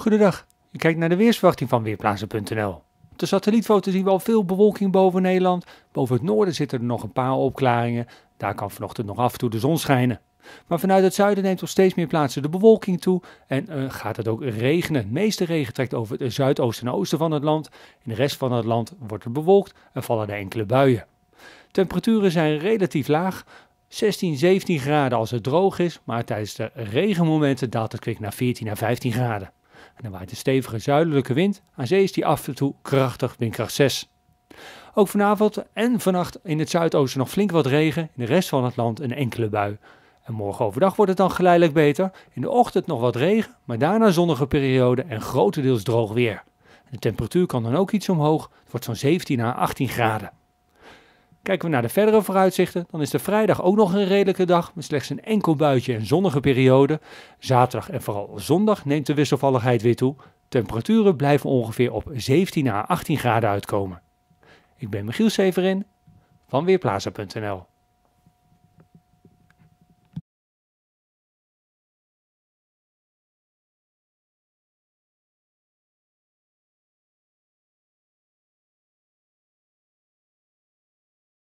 Goedendag, je kijkt naar de weersverwachting van Weerplaatsen.nl. Op de satellietfoto zien we al veel bewolking boven Nederland. Boven het noorden zitten er nog een paar opklaringen. Daar kan vanochtend nog af en toe de zon schijnen. Maar vanuit het zuiden neemt nog steeds meer plaatsen de bewolking toe en eh, gaat het ook regenen. Het meeste regen trekt over het zuidoosten en oosten van het land. In de rest van het land wordt het bewolkt en vallen er enkele buien. Temperaturen zijn relatief laag. 16, 17 graden als het droog is, maar tijdens de regenmomenten daalt het kwik naar 14 à 15 graden. En er waait een stevige zuidelijke wind. Aan zee is die af en toe krachtig, windkracht 6. Ook vanavond en vannacht in het zuidoosten nog flink wat regen. In de rest van het land een enkele bui. En morgen overdag wordt het dan geleidelijk beter. In de ochtend nog wat regen, maar daarna zonnige periode en grotendeels droog weer. De temperatuur kan dan ook iets omhoog. Het wordt zo'n 17 à 18 graden. Kijken we naar de verdere vooruitzichten, dan is de vrijdag ook nog een redelijke dag met slechts een enkel buitje en zonnige periode. Zaterdag en vooral zondag neemt de wisselvalligheid weer toe. Temperaturen blijven ongeveer op 17 à 18 graden uitkomen. Ik ben Michiel Severin van Weerplaza.nl